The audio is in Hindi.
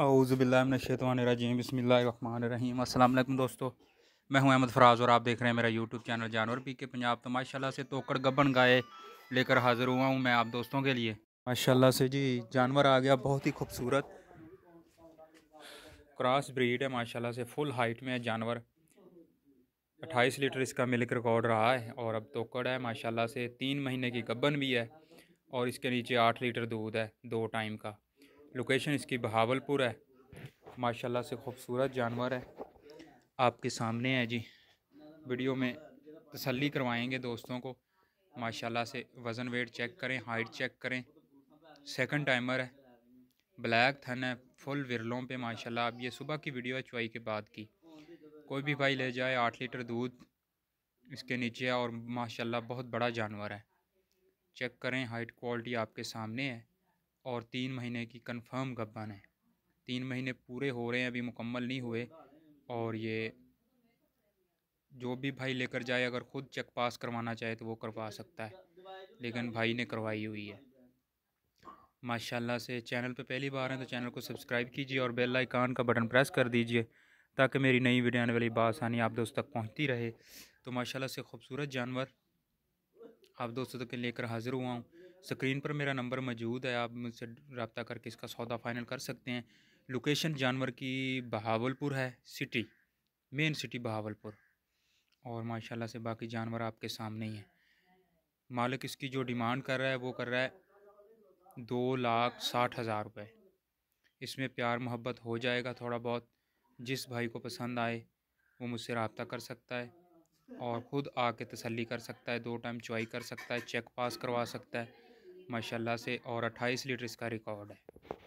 अज़बिल्लाशतवानरजीम बसमीम अल्लाम दोस्तों मैं हूं अहमद फ़राज़ और आप देख रहे हैं मेरा यूट्यूब चैनल जानवर पी के पंजाब तो माशाल्लाह से तोकड़ गबन गाय लेकर हाज़िर हुआ हूं मैं आप दोस्तों के लिए माशाल्लाह से जी जानवर आ गया बहुत ही खूबसूरत क्रॉस ब्रीड है माशा से फुल हाइट में है जानवर अट्ठाईस लीटर इसका मिल्क रिकॉर्ड रहा है और अब तोकड़ है माशाला से तीन महीने की गबन भी है और इसके नीचे आठ लीटर दूध है दो टाइम का लोकेशन इसकी बहावलपुर है माशाल्लाह से खूबसूरत जानवर है आपके सामने है जी वीडियो में तसल्ली करवाएंगे दोस्तों को माशाल्लाह से वज़न वेट चेक करें हाइट चेक करें सेकंड टाइमर है ब्लैक थन है फुल विरलों पे माशाल्लाह अब ये सुबह की वीडियो है चुवाई के बाद की कोई भी भाई ले जाए आठ लीटर दूध इसके नीचे और माशाल्लाह बहुत बड़ा जानवर है चेक करें हाइट क्वालिटी आपके सामने है और तीन महीने की कंफर्म गप्पन है तीन महीने पूरे हो रहे हैं अभी मुकम्मल नहीं हुए और ये जो भी भाई लेकर जाए अगर ख़ुद चेक पास करवाना चाहे तो वो करवा सकता है लेकिन भाई ने करवाई हुई है माशाल्लाह से चैनल पे पहली बार हैं तो चैनल को सब्सक्राइब कीजिए और बेल आइकान का बटन प्रेस कर दीजिए ताकि मेरी नई वीडियो आने वाली बासानी आप दोस्तों तक पहुँचती रहे तो माशाल्लाह से खूबसूरत जानवर आप दोस्तों तक लेकर हाज़िर हुआ हूँ स्क्रीन पर मेरा नंबर मौजूद है आप मुझसे रबता करके इसका सौदा फाइनल कर सकते हैं लोकेशन जानवर की बहावलपुर है सिटी मेन सिटी बहावलपुर और माशाल्लाह से बाकी जानवर आपके सामने ही हैं मालिक इसकी जो डिमांड कर रहा है वो कर रहा है दो लाख साठ हज़ार रुपये इसमें प्यार मोहब्बत हो जाएगा थोड़ा बहुत जिस भाई को पसंद आए वो मुझसे रबता कर सकता है और ख़ुद आके तसल्ली कर सकता है दो टाइम चॉई कर सकता है चेक पास करवा सकता है माशाल्लाह से और 28 लीटर इसका रिकॉर्ड है